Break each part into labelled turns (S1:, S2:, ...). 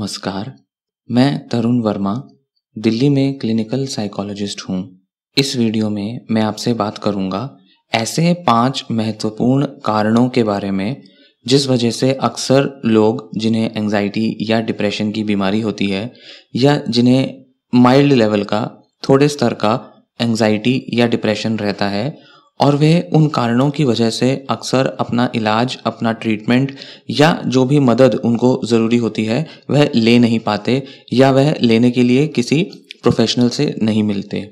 S1: नमस्कार मैं तरुण वर्मा दिल्ली में क्लिनिकल साइकोलॉजिस्ट हूँ इस वीडियो में मैं आपसे बात करूँगा ऐसे पांच महत्वपूर्ण कारणों के बारे में जिस वजह से अक्सर लोग जिन्हें एंजाइटी या डिप्रेशन की बीमारी होती है या जिन्हें माइल्ड लेवल का थोड़े स्तर का एंजाइटी या डिप्रेशन रहता है और वे उन कारणों की वजह से अक्सर अपना इलाज अपना ट्रीटमेंट या जो भी मदद उनको ज़रूरी होती है वह ले नहीं पाते या वह लेने के लिए किसी प्रोफेशनल से नहीं मिलते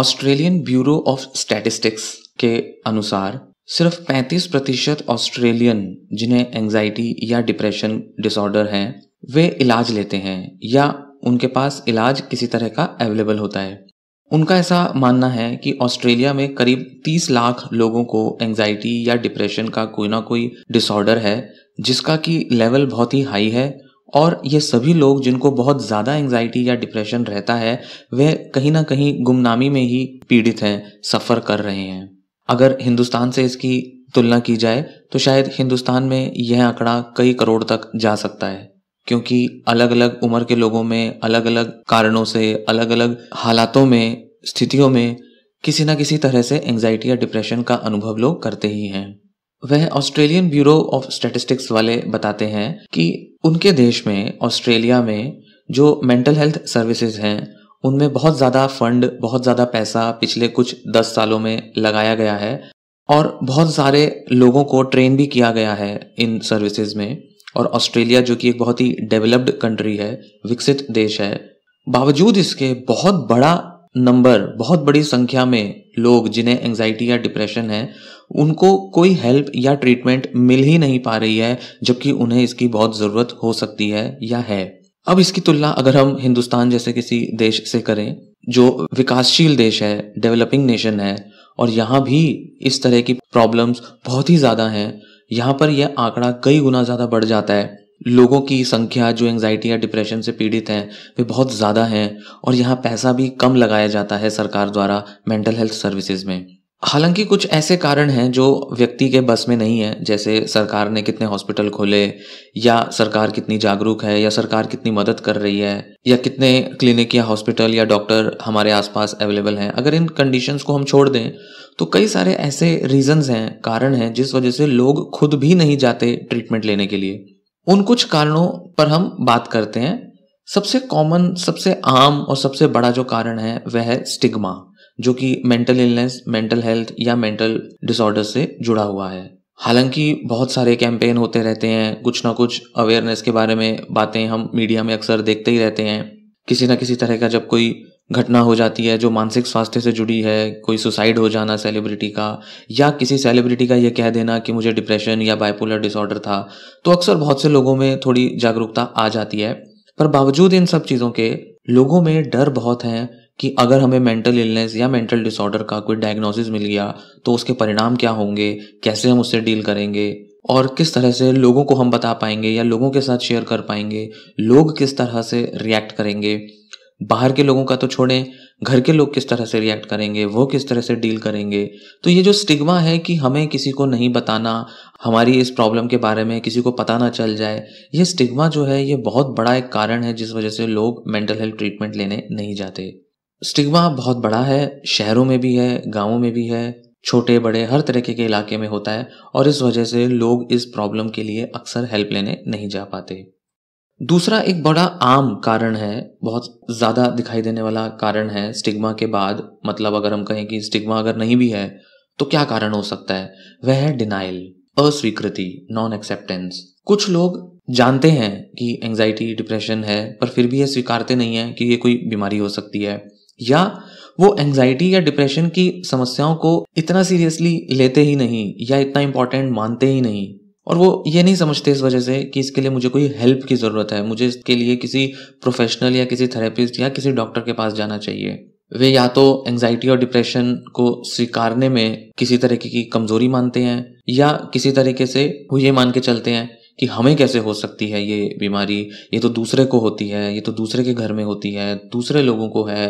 S1: ऑस्ट्रेलियन ब्यूरो ऑफ स्टैटिस्टिक्स के अनुसार सिर्फ 35 प्रतिशत ऑस्ट्रेलियन जिन्हें एंजाइटी या डिप्रेशन डिसऑर्डर हैं वे इलाज लेते हैं या उनके पास इलाज किसी तरह का अवेलेबल होता है उनका ऐसा मानना है कि ऑस्ट्रेलिया में करीब 30 लाख लोगों को एंजाइटी या डिप्रेशन का कोई ना कोई डिसऑर्डर है जिसका कि लेवल बहुत ही हाई है और ये सभी लोग जिनको बहुत ज़्यादा एंजाइटी या डिप्रेशन रहता है वह कहीं ना कहीं गुमनामी में ही पीड़ित हैं सफ़र कर रहे हैं अगर हिंदुस्तान से इसकी तुलना की जाए तो शायद हिंदुस्तान में यह आंकड़ा कई करोड़ तक जा सकता है क्योंकि अलग अलग उम्र के लोगों में अलग अलग कारणों से अलग अलग हालातों में स्थितियों में किसी न किसी तरह से एंग्जाइटी या डिप्रेशन का अनुभव लोग करते ही हैं वह ऑस्ट्रेलियन ब्यूरो ऑफ स्टेटिस्टिक्स वाले बताते हैं कि उनके देश में ऑस्ट्रेलिया में जो मेंटल हेल्थ सर्विसेज हैं उनमें बहुत ज़्यादा फंड बहुत ज़्यादा पैसा पिछले कुछ दस सालों में लगाया गया है और बहुत सारे लोगों को ट्रेन भी किया गया है इन सर्विसेज में और ऑस्ट्रेलिया जो कि एक बहुत ही डेवलप्ड कंट्री है विकसित देश है बावजूद इसके बहुत बड़ा नंबर बहुत बड़ी संख्या में लोग जिन्हें एंजाइटी या डिप्रेशन है उनको कोई हेल्प या ट्रीटमेंट मिल ही नहीं पा रही है जबकि उन्हें इसकी बहुत ज़रूरत हो सकती है या है अब इसकी तुलना अगर हम हिंदुस्तान जैसे किसी देश से करें जो विकासशील देश है डेवलपिंग नेशन है और यहाँ भी इस तरह की प्रॉब्लम्स बहुत ही ज़्यादा हैं यहाँ पर यह आंकड़ा कई गुना ज़्यादा बढ़ जाता है लोगों की संख्या जो एंग्जाइटी या डिप्रेशन से पीड़ित हैं वे बहुत ज़्यादा हैं और यहाँ पैसा भी कम लगाया जाता है सरकार द्वारा मेंटल हेल्थ सर्विसेज में हालांकि कुछ ऐसे कारण हैं जो व्यक्ति के बस में नहीं है जैसे सरकार ने कितने हॉस्पिटल खोले या सरकार कितनी जागरूक है या सरकार कितनी मदद कर रही है या कितने क्लिनिक या हॉस्पिटल या डॉक्टर हमारे आसपास अवेलेबल हैं अगर इन कंडीशंस को हम छोड़ दें तो कई सारे ऐसे रीजंस हैं कारण हैं जिस वजह से लोग खुद भी नहीं जाते ट्रीटमेंट लेने के लिए उन कुछ कारणों पर हम बात करते हैं सबसे कॉमन सबसे आम और सबसे बड़ा जो कारण है वह है स्टिग्मा जो कि मेंटल इलनेस मेंटल हेल्थ या मेंटल डिसऑर्डर से जुड़ा हुआ है हालांकि बहुत सारे कैंपेन होते रहते हैं कुछ ना कुछ अवेयरनेस के बारे में बातें हम मीडिया में अक्सर देखते ही रहते हैं किसी ना किसी तरह का जब कोई घटना हो जाती है जो मानसिक स्वास्थ्य से जुड़ी है कोई सुसाइड हो जाना सेलिब्रिटी का या किसी सेलिब्रिटी का यह कह देना कि मुझे डिप्रेशन या बाइपोलर डिसऑर्डर था तो अक्सर बहुत से लोगों में थोड़ी जागरूकता आ जाती है पर बावजूद इन सब चीज़ों के लोगों में डर बहुत है कि अगर हमें मेंटल इलनेस या मेंटल डिसऑर्डर का कोई डायग्नोसिस मिल गया तो उसके परिणाम क्या होंगे कैसे हम उससे डील करेंगे और किस तरह से लोगों को हम बता पाएंगे या लोगों के साथ शेयर कर पाएंगे लोग किस तरह से रिएक्ट करेंगे बाहर के लोगों का तो छोड़ें घर के लोग किस तरह से रिएक्ट करेंगे वो किस तरह से डील करेंगे तो ये जो स्टिग्मा है कि हमें किसी को नहीं बताना हमारी इस प्रॉब्लम के बारे में किसी को पता ना चल जाए ये स्टिग्मा जो है ये बहुत बड़ा एक कारण है जिस वजह से लोग मेंटल हेल्थ ट्रीटमेंट लेने नहीं जाते स्टिग्मा बहुत बड़ा है शहरों में भी है गाँवों में भी है छोटे बड़े हर तरीके के इलाके में होता है और इस वजह से लोग इस प्रॉब्लम के लिए अक्सर हेल्प लेने नहीं जा पाते दूसरा एक बड़ा आम कारण है बहुत ज़्यादा दिखाई देने वाला कारण है स्टिग्मा के बाद मतलब अगर हम कहें कि स्टिग्मा अगर नहीं भी है तो क्या कारण हो सकता है वह है डिनाइल अस्वीकृति नॉन एक्सेप्टेंस कुछ लोग जानते हैं कि एंजाइटी डिप्रेशन है पर फिर भी ये स्वीकारते नहीं है कि ये कोई बीमारी हो सकती है या वो एंजाइटी या डिप्रेशन की समस्याओं को इतना सीरियसली लेते ही नहीं या इतना इंपॉर्टेंट मानते ही नहीं और वो ये नहीं समझते इस वजह से कि इसके लिए मुझे कोई हेल्प की ज़रूरत है मुझे इसके लिए किसी प्रोफेशनल या किसी थेरेपिस्ट या किसी डॉक्टर के पास जाना चाहिए वे या तो एंजाइटी और डिप्रेशन को स्वीकारने में किसी तरीके की कमजोरी मानते हैं या किसी तरीके से वो ये मान के चलते हैं कि हमें कैसे हो सकती है ये बीमारी ये तो दूसरे को होती है ये तो दूसरे के घर में होती है दूसरे लोगों को है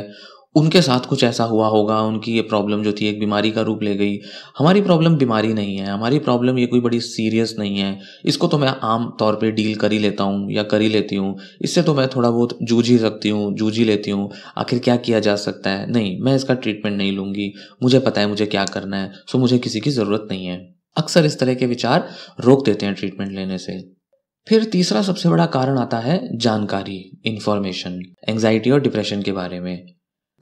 S1: उनके साथ कुछ ऐसा हुआ होगा उनकी ये प्रॉब्लम जो थी एक बीमारी का रूप ले गई हमारी प्रॉब्लम बीमारी नहीं है हमारी प्रॉब्लम ये कोई बड़ी सीरियस नहीं है इसको तो मैं आम तौर पे डील कर ही लेता हूँ या कर ही लेती हूँ इससे तो मैं थोड़ा बहुत जूझ ही सकती हूँ जूझ ही लेती हूँ आखिर क्या किया जा सकता है नहीं मैं इसका ट्रीटमेंट नहीं लूँगी मुझे पता है मुझे क्या करना है सो मुझे किसी की ज़रूरत नहीं है अक्सर इस तरह के विचार रोक देते हैं ट्रीटमेंट लेने से फिर तीसरा सबसे बड़ा कारण आता है जानकारी इन्फॉर्मेशन एंग्जाइटी और डिप्रेशन के बारे में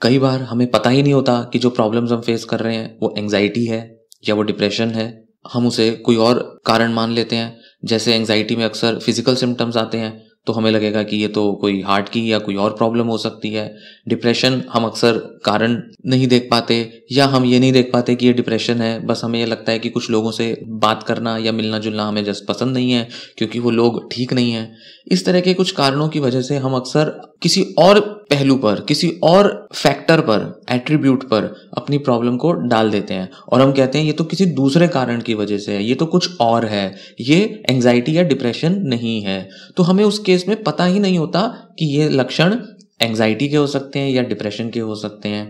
S1: कई बार हमें पता ही नहीं होता कि जो प्रॉब्लम्स हम फेस कर रहे हैं वो एंग्जाइटी है या वो डिप्रेशन है हम उसे कोई और कारण मान लेते हैं जैसे एंग्जाइटी में अक्सर फिजिकल सिम्टम्स आते हैं तो हमें लगेगा कि ये तो कोई हार्ट की या कोई और प्रॉब्लम हो सकती है डिप्रेशन हम अक्सर कारण नहीं देख पाते या हम ये नहीं देख पाते कि ये डिप्रेशन है बस हमें ये लगता है कि कुछ लोगों से बात करना या मिलना जुलना हमें जस्ट पसंद नहीं है क्योंकि वो लोग ठीक नहीं है इस तरह के कुछ कारणों की वजह से हम अक्सर किसी और पहलू पर किसी और फैक्टर पर एट्रीब्यूट पर अपनी प्रॉब्लम को डाल देते हैं और हम कहते हैं ये तो किसी दूसरे कारण की वजह से है ये तो कुछ और है ये एंग्जाइटी या डिप्रेशन नहीं है तो हमें उस केस में पता ही नहीं होता कि ये लक्षण एंग्जाइटी के हो सकते हैं या डिप्रेशन के हो सकते हैं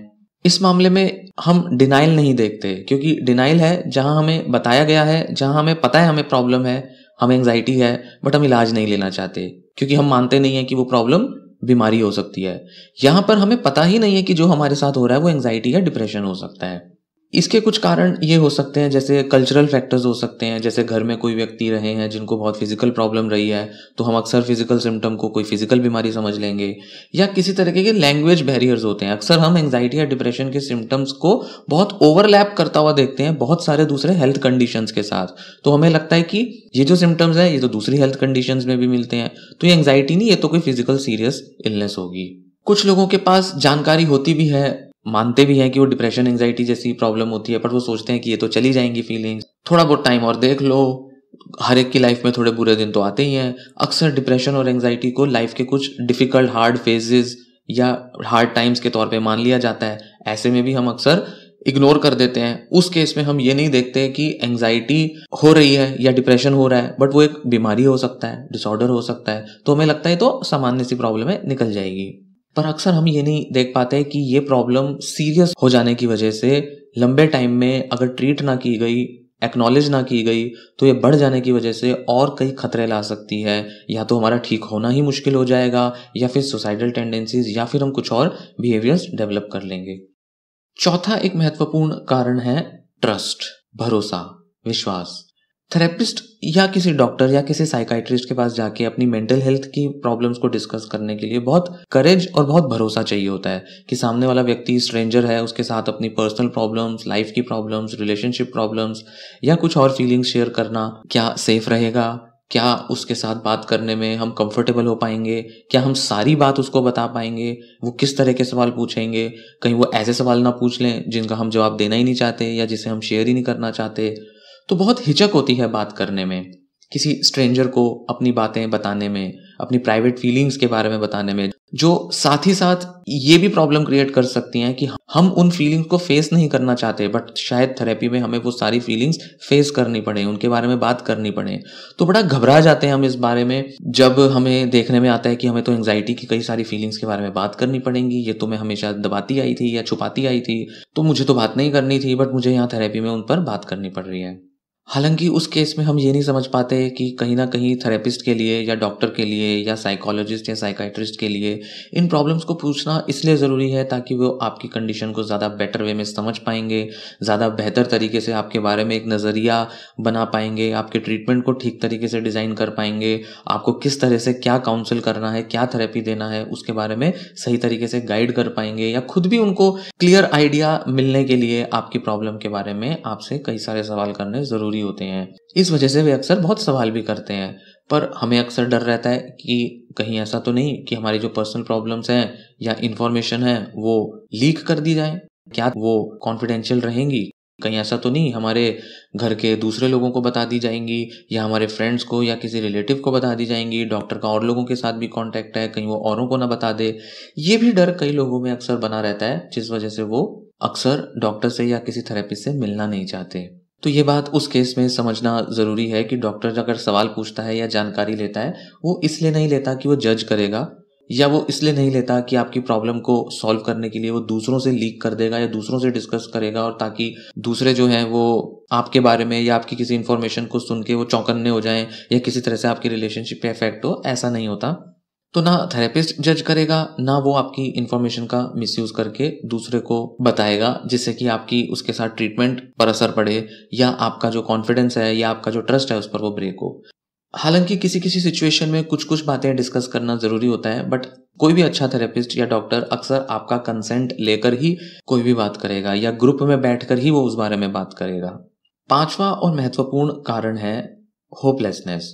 S1: इस मामले में हम डिनाइल नहीं देखते क्योंकि डिनाइल है जहां हमें बताया गया है जहां हमें पता है हमें प्रॉब्लम है हमें एंग्जाइटी है बट हम इलाज नहीं लेना चाहते क्योंकि हम मानते नहीं है कि वो प्रॉब्लम बीमारी हो सकती है यहाँ पर हमें पता ही नहीं है कि जो हमारे साथ हो रहा है वो एंग्जाइटी या डिप्रेशन हो सकता है इसके कुछ कारण ये हो सकते हैं जैसे कल्चरल फैक्टर्स हो सकते हैं जैसे घर में कोई व्यक्ति रहे हैं जिनको बहुत फिजिकल प्रॉब्लम रही है तो हम अक्सर फिजिकल सिम्टम को कोई फिजिकल बीमारी समझ लेंगे या किसी तरीके के लैंग्वेज बैरियर्स होते हैं अक्सर हम एंग्जाइटी या डिप्रेशन के सिम्टम्स को बहुत ओवरलैप करता हुआ देखते हैं बहुत सारे दूसरे हेल्थ कंडीशन के साथ तो हमें लगता है कि ये जो सिम्टम्स है ये तो दूसरी हेल्थ कंडीशन में भी मिलते हैं तो ये एंग्जाइटी नहीं ये तो कोई फिजिकल सीरियस इलनेस होगी कुछ लोगों के पास जानकारी होती भी है मानते भी हैं कि वो डिप्रेशन एंगजाइटी जैसी प्रॉब्लम होती है बट वो सोचते हैं कि ये तो चली जाएंगी फीलिंग्स थोड़ा बहुत टाइम और देख लो हर एक की लाइफ में थोड़े बुरे दिन तो आते ही हैं अक्सर डिप्रेशन और एंगजाइटी को लाइफ के कुछ डिफिकल्ट हार्ड फेजेस या हार्ड टाइम्स के तौर पे मान लिया जाता है ऐसे में भी हम अक्सर इग्नोर कर देते हैं उस केस में हम ये नहीं देखते कि एंगजाइटी हो रही है या डिप्रेशन हो रहा है बट वो एक बीमारी हो सकता है डिसऑर्डर हो सकता है तो हमें लगता है तो सामान्य सी प्रॉब्लम है निकल जाएगी पर अक्सर हम ये नहीं देख पाते कि ये प्रॉब्लम सीरियस हो जाने की वजह से लंबे टाइम में अगर ट्रीट ना की गई एक्नॉलेज ना की गई तो ये बढ़ जाने की वजह से और कई खतरे ला सकती है या तो हमारा ठीक होना ही मुश्किल हो जाएगा या फिर सुसाइडल टेंडेंसीज या फिर हम कुछ और बिहेवियर्स डेवलप कर लेंगे चौथा एक महत्वपूर्ण कारण है ट्रस्ट भरोसा विश्वास थेरेपिस्ट या किसी डॉक्टर या किसी साइकाइट्रिस्ट के पास जाके अपनी मेंटल हेल्थ की प्रॉब्लम्स को डिस्कस करने के लिए बहुत करेज और बहुत भरोसा चाहिए होता है कि सामने वाला व्यक्ति स्ट्रेंजर है उसके साथ अपनी पर्सनल प्रॉब्लम्स लाइफ की प्रॉब्लम्स रिलेशनशिप प्रॉब्लम्स या कुछ और फीलिंग्स शेयर करना क्या सेफ रहेगा क्या उसके साथ बात करने में हम कंफर्टेबल हो पाएंगे क्या हम सारी बात उसको बता पाएंगे वो किस तरह के सवाल पूछेंगे कहीं वो ऐसे सवाल ना पूछ लें जिनका हम जवाब देना ही नहीं चाहते या जिसे हम शेयर ही नहीं करना चाहते तो बहुत हिचक होती है बात करने में किसी स्ट्रेंजर को अपनी बातें बताने में अपनी प्राइवेट फीलिंग्स के बारे में बताने में जो साथ ही साथ ये भी प्रॉब्लम क्रिएट कर सकती हैं कि हम उन फीलिंग्स को फेस नहीं करना चाहते बट शायद थेरेपी में हमें वो सारी फीलिंग्स फेस करनी पड़े उनके बारे में बात करनी पड़े तो बड़ा घबरा जाते हैं हम इस बारे में जब हमें देखने में आता है कि हमें तो एंगजाइटी की कई सारी फीलिंग्स के बारे में बात करनी पड़ेंगी ये तो मैं हमेशा दबाती आई थी या छुपाती आई थी तो मुझे तो बात नहीं करनी थी बट मुझे यहाँ थेरेपी में उन पर बात करनी पड़ रही है हालांकि उस केस में हम ये नहीं समझ पाते कि कहीं ना कहीं थेरेपिस्ट के लिए या डॉक्टर के लिए या साइकोलॉजिस्ट या साइकाइट्रिस्ट के लिए इन प्रॉब्लम्स को पूछना इसलिए ज़रूरी है ताकि वो आपकी कंडीशन को ज़्यादा बेटर वे में समझ पाएंगे ज़्यादा बेहतर तरीके से आपके बारे में एक नज़रिया बना पाएंगे आपके ट्रीटमेंट को ठीक तरीके से डिज़ाइन कर पाएंगे आपको किस तरह से क्या काउंसिल करना है क्या थेरेपी देना है उसके बारे में सही तरीके से गाइड कर पाएंगे या खुद भी उनको क्लियर आइडिया मिलने के लिए आपकी प्रॉब्लम के बारे में आपसे कई सारे सवाल करने ज़रूरी भी होते हैं इस वजह से वे अक्सर बहुत सवाल भी करते हैं पर हमें अक्सर डर रहता है कि कहीं ऐसा तो नहीं कि हमारी जो पर्सनल प्रॉब्लम्स हैं या इन्फॉर्मेशन है वो लीक कर दी जाए क्या वो कॉन्फिडेंशियल रहेंगी कहीं ऐसा तो नहीं हमारे घर के दूसरे लोगों को बता दी जाएंगी या हमारे फ्रेंड्स को या किसी रिलेटिव को बता दी जाएंगी डॉक्टर का और लोगों के साथ भी कांटेक्ट है कहीं वो औरों को ना बता दे ये भी डर कई लोगों में अक्सर बना रहता है जिस वजह से वो अक्सर डॉक्टर से या किसी थेरेपिस्ट से मिलना नहीं चाहते तो ये बात उस केस में समझना ज़रूरी है कि डॉक्टर अगर सवाल पूछता है या जानकारी लेता है वो इसलिए नहीं लेता कि वो जज करेगा या वो इसलिए नहीं लेता कि आपकी प्रॉब्लम को सॉल्व करने के लिए वो दूसरों से लीक कर देगा या दूसरों से डिस्कस करेगा और ताकि दूसरे जो हैं वो आपके बारे में या आपकी किसी इन्फॉर्मेशन को सुन के वो चौंकन्ने हो जाएं या किसी तरह से आपकी रिलेशनशिप पे इफेक्ट हो ऐसा नहीं होता तो ना थेरेपिस्ट जज करेगा ना वो आपकी इन्फॉर्मेशन का मिस करके दूसरे को बताएगा जिससे कि आपकी उसके साथ ट्रीटमेंट पर असर पड़े या आपका जो कॉन्फिडेंस है या आपका जो ट्रस्ट है उस पर वो ब्रेक हो हालांकि किसी किसी सिचुएशन में कुछ कुछ बातें डिस्कस करना जरूरी होता है बट कोई भी अच्छा थेरेपिस्ट या डॉक्टर अक्सर आपका कंसेंट लेकर ही कोई भी बात करेगा या ग्रुप में बैठकर ही वो उस बारे में बात करेगा पांचवा और महत्वपूर्ण कारण है होपलेसनेस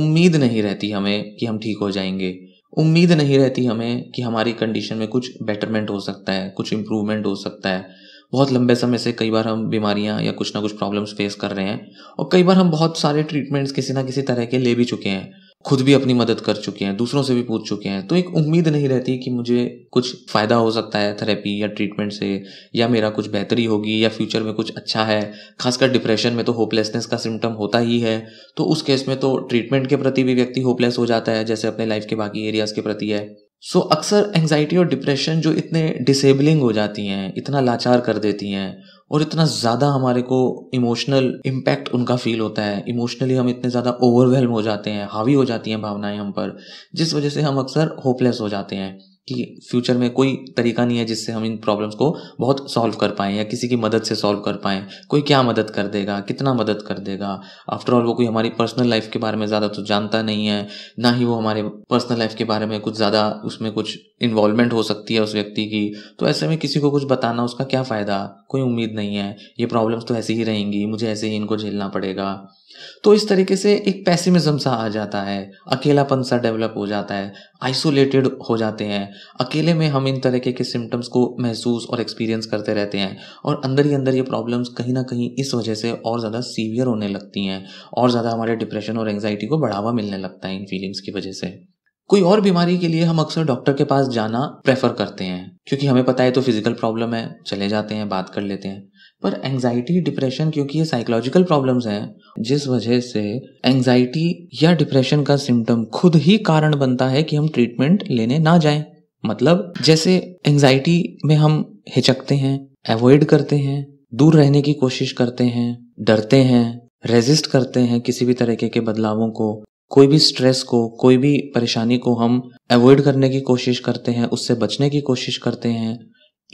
S1: उम्मीद नहीं रहती हमें कि हम ठीक हो जाएंगे उम्मीद नहीं रहती हमें कि हमारी कंडीशन में कुछ बेटरमेंट हो सकता है कुछ इम्प्रूवमेंट हो सकता है बहुत लंबे समय से कई बार हम बीमारियां या कुछ ना कुछ प्रॉब्लम्स फेस कर रहे हैं और कई बार हम बहुत सारे ट्रीटमेंट्स किसी ना किसी तरह के ले भी चुके हैं खुद भी अपनी मदद कर चुके हैं दूसरों से भी पूछ चुके हैं तो एक उम्मीद नहीं रहती कि मुझे कुछ फ़ायदा हो सकता है थेरेपी या ट्रीटमेंट से या मेरा कुछ बेहतरी होगी या फ्यूचर में कुछ अच्छा है खासकर डिप्रेशन में तो होपलेसनेस का सिम्टम होता ही है तो उस केस में तो ट्रीटमेंट के प्रति भी व्यक्ति होपलेस हो जाता है जैसे अपने लाइफ के बाकी एरियाज़ के प्रति है सो so, अक्सर एंग्जाइटी और डिप्रेशन जो इतने डिसेबलिंग हो जाती हैं इतना लाचार कर देती हैं और इतना ज़्यादा हमारे को इमोशनल इम्पैक्ट उनका फील होता है इमोशनली हम इतने ज़्यादा ओवरवेलम हो जाते हैं हावी हो जाती हैं भावनाएं हम पर जिस वजह से हम अक्सर होपलेस हो जाते हैं कि फ्यूचर में कोई तरीका नहीं है जिससे हम इन प्रॉब्लम्स को बहुत सॉल्व कर पाएँ या किसी की मदद से सॉल्व कर पाएँ कोई क्या मदद कर देगा कितना मदद कर देगा आफ्टर ऑल वो कोई हमारी पर्सनल लाइफ के बारे में ज़्यादा तो जानता नहीं है ना ही वो हमारे पर्सनल लाइफ के बारे में कुछ ज़्यादा उसमें कुछ इन्वॉल्वमेंट हो सकती है उस व्यक्ति की तो ऐसे में किसी को कुछ बताना उसका क्या फ़ायदा कोई उम्मीद नहीं है ये प्रॉब्लम्स तो ऐसे ही रहेंगी मुझे ऐसे ही इनको झेलना पड़ेगा तो इस तरीके से एक पैसिमिज्म सा आ जाता है अकेलापन सा डेवलप हो जाता है आइसोलेटेड हो जाते हैं अकेले में हम इन तरीके के सिम्टम्स को महसूस और एक्सपीरियंस करते रहते हैं और अंदर ही अंदर ये प्रॉब्लम्स कहीं ना कहीं इस वजह से और ज़्यादा सीवियर होने लगती हैं और ज़्यादा हमारे डिप्रेशन और एंगजाइटी को बढ़ावा मिलने लगता है इन फीलिंग्स की वजह से कोई और बीमारी के लिए हम अक्सर डॉक्टर के पास जाना प्रेफर करते हैं क्योंकि हमें पता है तो फिजिकल प्रॉब्लम है चले जाते हैं बात कर लेते हैं पर एंजाइटी डिप्रेशन क्योंकि ये साइकोलॉजिकल प्रॉब्लम्स हैं जिस वजह से एंजाइटी या डिप्रेशन का सिम्टम खुद ही कारण बनता है कि हम ट्रीटमेंट लेने ना जाएं मतलब जैसे एंजाइटी में हम हिचकते हैं अवॉइड करते हैं दूर रहने की कोशिश करते हैं डरते हैं रेजिस्ट करते हैं किसी भी तरीके के बदलावों को कोई भी स्ट्रेस को कोई भी परेशानी को हम अवॉइड करने की कोशिश करते हैं उससे बचने की कोशिश करते हैं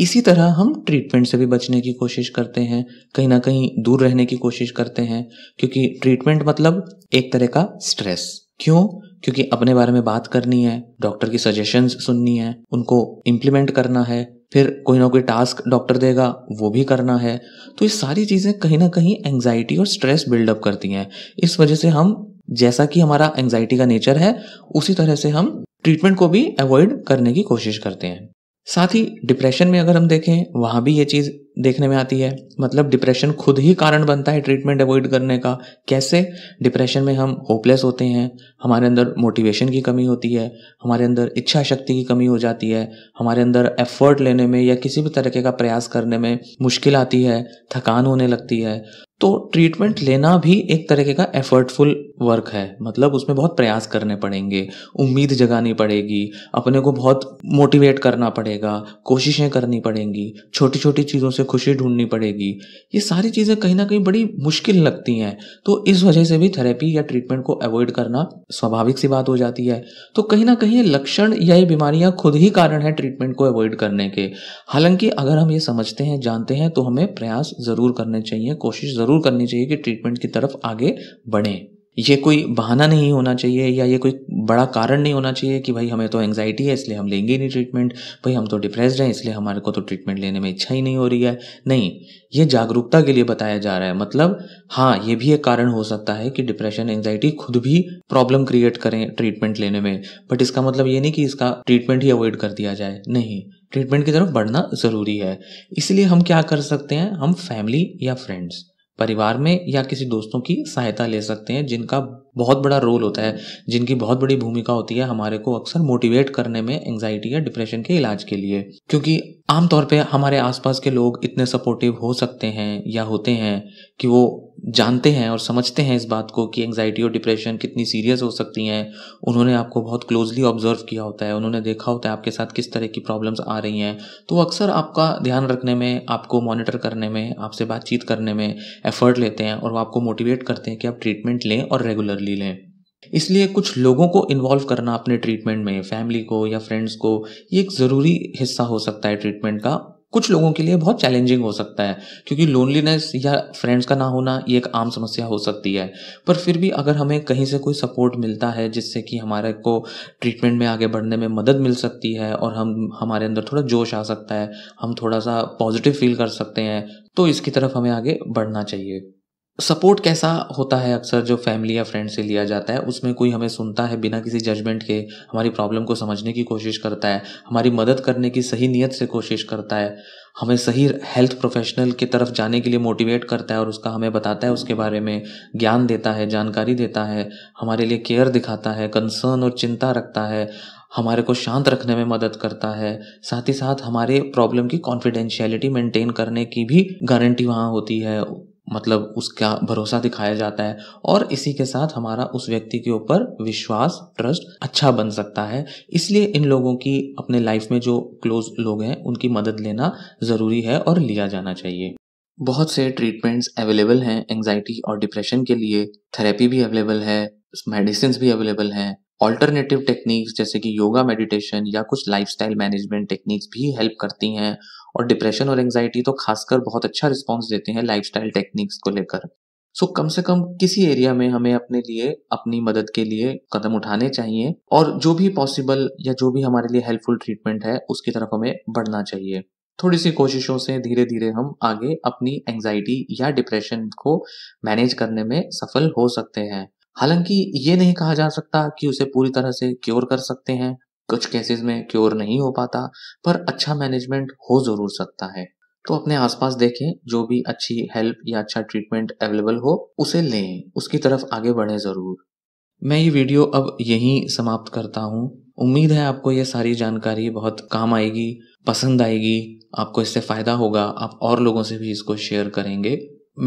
S1: इसी तरह हम ट्रीटमेंट से भी बचने की कोशिश करते हैं कहीं ना कहीं दूर रहने की कोशिश करते हैं क्योंकि ट्रीटमेंट मतलब एक तरह का स्ट्रेस क्यों क्योंकि अपने बारे में बात करनी है डॉक्टर की सजेशंस सुननी है उनको इम्प्लीमेंट करना है फिर कोई ना कोई टास्क डॉक्टर देगा वो भी करना है तो ये सारी चीज़ें कहीं ना कहीं एंग्जाइटी और स्ट्रेस बिल्डअप करती हैं इस वजह से हम जैसा कि हमारा एंग्जाइटी का नेचर है उसी तरह से हम ट्रीटमेंट को भी अवॉइड करने की कोशिश करते हैं साथ ही डिप्रेशन में अगर हम देखें वहाँ भी ये चीज़ देखने में आती है मतलब डिप्रेशन खुद ही कारण बनता है ट्रीटमेंट अवॉइड करने का कैसे डिप्रेशन में हम होपलेस होते हैं हमारे अंदर मोटिवेशन की कमी होती है हमारे अंदर इच्छा शक्ति की कमी हो जाती है हमारे अंदर एफर्ट लेने में या किसी भी तरीके का प्रयास करने में मुश्किल आती है थकान होने लगती है तो ट्रीटमेंट लेना भी एक तरीके का एफर्टफुल वर्क है मतलब उसमें बहुत प्रयास करने पड़ेंगे उम्मीद जगानी पड़ेगी अपने को बहुत मोटिवेट करना पड़ेगा कोशिशें करनी पड़ेंगी छोटी छोटी चीज़ों से खुशी ढूंढनी पड़ेगी ये सारी चीज़ें कहीं ना कहीं बड़ी मुश्किल लगती हैं तो इस वजह से भी थेरेपी या ट्रीटमेंट को अवॉइड करना स्वाभाविक सी बात हो जाती है तो कहीं ना कहीं ये लक्षण या ये बीमारियाँ खुद ही कारण है ट्रीटमेंट को अवॉइड करने के हालांकि अगर हम ये समझते हैं जानते हैं तो हमें प्रयास ज़रूर करने चाहिए कोशिश ज़रूर करनी चाहिए कि ट्रीटमेंट की तरफ आगे बढ़ें ये कोई बहाना नहीं होना चाहिए या ये कोई बड़ा कारण नहीं होना चाहिए कि भाई हमें तो एंग्जाइटी है इसलिए हम लेंगे नहीं ट्रीटमेंट भाई हम तो डिप्रेस्ड हैं इसलिए हमारे को तो ट्रीटमेंट लेने में इच्छा ही नहीं हो रही है नहीं ये जागरूकता के लिए बताया जा रहा है मतलब हाँ ये भी एक कारण हो सकता है कि डिप्रेशन एंग्जाइटी खुद भी प्रॉब्लम क्रिएट करें ट्रीटमेंट लेने में बट इसका मतलब ये नहीं कि इसका ट्रीटमेंट ही अवॉइड कर दिया जाए नहीं ट्रीटमेंट की तरफ बढ़ना ज़रूरी है इसलिए हम क्या कर सकते हैं हम फैमिली या फ्रेंड्स परिवार में या किसी दोस्तों की सहायता ले सकते हैं जिनका बहुत बड़ा रोल होता है जिनकी बहुत बड़ी भूमिका होती है हमारे को अक्सर मोटिवेट करने में एंगजाइटी या डिप्रेशन के इलाज के लिए क्योंकि आमतौर पर हमारे आसपास के लोग इतने सपोर्टिव हो सकते हैं या होते हैं कि वो जानते हैं और समझते हैं इस बात को कि एंग्जाइटी और डिप्रेशन कितनी सीरियस हो सकती हैं उन्होंने आपको बहुत क्लोजली ऑब्जर्व किया होता है उन्होंने देखा होता है आपके साथ किस तरह की प्रॉब्लम्स आ रही हैं तो अक्सर आपका ध्यान रखने में आपको मॉनिटर करने में आपसे बातचीत करने में एफर्ट लेते हैं और वो आपको मोटिवेट करते हैं कि आप ट्रीटमेंट लें और रेगुलरली पर्सनली लें इसलिए कुछ लोगों को इन्वॉल्व करना अपने ट्रीटमेंट में फैमिली को या फ्रेंड्स को ये एक ज़रूरी हिस्सा हो सकता है ट्रीटमेंट का कुछ लोगों के लिए बहुत चैलेंजिंग हो सकता है क्योंकि लोनलीनेस या फ्रेंड्स का ना होना ये एक आम समस्या हो सकती है पर फिर भी अगर हमें कहीं से कोई सपोर्ट मिलता है जिससे कि हमारे को ट्रीटमेंट में आगे बढ़ने में मदद मिल सकती है और हम हमारे अंदर थोड़ा जोश आ सकता है हम थोड़ा सा पॉजिटिव फील कर सकते हैं तो इसकी तरफ हमें आगे बढ़ना चाहिए सपोर्ट कैसा होता है अक्सर जो फैमिली या फ्रेंड से लिया जाता है उसमें कोई हमें सुनता है बिना किसी जजमेंट के हमारी प्रॉब्लम को समझने की कोशिश करता है हमारी मदद करने की सही नीयत से कोशिश करता है हमें सही हेल्थ प्रोफेशनल की तरफ जाने के लिए मोटिवेट करता है और उसका हमें बताता है उसके बारे में ज्ञान देता है जानकारी देता है हमारे लिए केयर दिखाता है कंसर्न और चिंता रखता है हमारे को शांत रखने में मदद करता है साथ ही साथ हमारे प्रॉब्लम की कॉन्फिडेंशियलिटी मेंटेन करने की भी गारंटी वहाँ होती है मतलब उसका भरोसा दिखाया जाता है और इसी के साथ हमारा उस व्यक्ति के ऊपर विश्वास ट्रस्ट अच्छा बन सकता है इसलिए इन लोगों की अपने लाइफ में जो क्लोज लोग हैं उनकी मदद लेना ज़रूरी है और लिया जाना चाहिए बहुत से ट्रीटमेंट्स अवेलेबल हैं एंजाइटी और डिप्रेशन के लिए थेरेपी भी अवेलेबल है मेडिसिन भी अवेलेबल हैं ऑल्टरनेटिव टेक्निक्स जैसे कि योगा मेडिटेशन या कुछ लाइफस्टाइल मैनेजमेंट टेक्निक्स भी हेल्प करती हैं और डिप्रेशन और एंगजाइटी तो खासकर बहुत अच्छा रिस्पॉन्स देते हैं लाइफ स्टाइल टेक्निक्स को लेकर सो so, कम से कम किसी एरिया में हमें अपने लिए अपनी मदद के लिए कदम उठाने चाहिए और जो भी पॉसिबल या जो भी हमारे लिए हेल्पफुल ट्रीटमेंट है उसकी तरफ हमें बढ़ना चाहिए थोड़ी सी कोशिशों से धीरे धीरे हम आगे अपनी एंगजाइटी या डिप्रेशन को मैनेज करने में सफल हो सकते हैं हालांकि ये नहीं कहा जा सकता कि उसे पूरी तरह से क्योर कर सकते हैं कुछ केसेस में क्योर नहीं हो पाता पर अच्छा मैनेजमेंट हो ज़रूर सकता है तो अपने आसपास देखें जो भी अच्छी हेल्प या अच्छा ट्रीटमेंट अवेलेबल हो उसे लें उसकी तरफ आगे बढ़ें ज़रूर मैं ये वीडियो अब यहीं समाप्त करता हूँ उम्मीद है आपको ये सारी जानकारी बहुत काम आएगी पसंद आएगी आपको इससे फ़ायदा होगा आप और लोगों से भी इसको शेयर करेंगे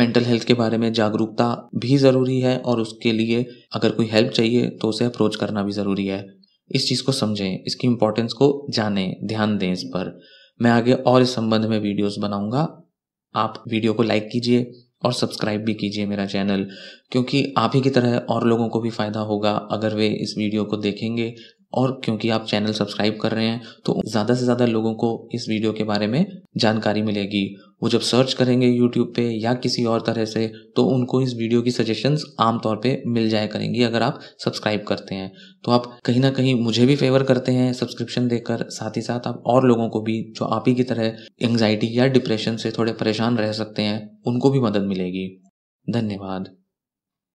S1: मेंटल हेल्थ के बारे में जागरूकता भी ज़रूरी है और उसके लिए अगर कोई हेल्प चाहिए तो उसे अप्रोच करना भी ज़रूरी है इस चीज़ को समझें इसकी इम्पोर्टेंस को जानें ध्यान दें इस पर मैं आगे और इस संबंध में वीडियोस बनाऊंगा आप वीडियो को लाइक कीजिए और सब्सक्राइब भी कीजिए मेरा चैनल क्योंकि आप ही की तरह और लोगों को भी फ़ायदा होगा अगर वे इस वीडियो को देखेंगे और क्योंकि आप चैनल सब्सक्राइब कर रहे हैं तो ज़्यादा से ज़्यादा लोगों को इस वीडियो के बारे में जानकारी मिलेगी वो जब सर्च करेंगे यूट्यूब पे या किसी और तरह से तो उनको इस वीडियो की सजेशंस आमतौर पे मिल जाया करेंगी अगर आप सब्सक्राइब करते हैं तो आप कहीं ना कहीं मुझे भी फेवर करते हैं सब्सक्रिप्शन देकर साथ ही साथ आप और लोगों को भी जो आप ही की तरह एंग्जाइटी या डिप्रेशन से थोड़े परेशान रह सकते हैं उनको भी मदद मिलेगी धन्यवाद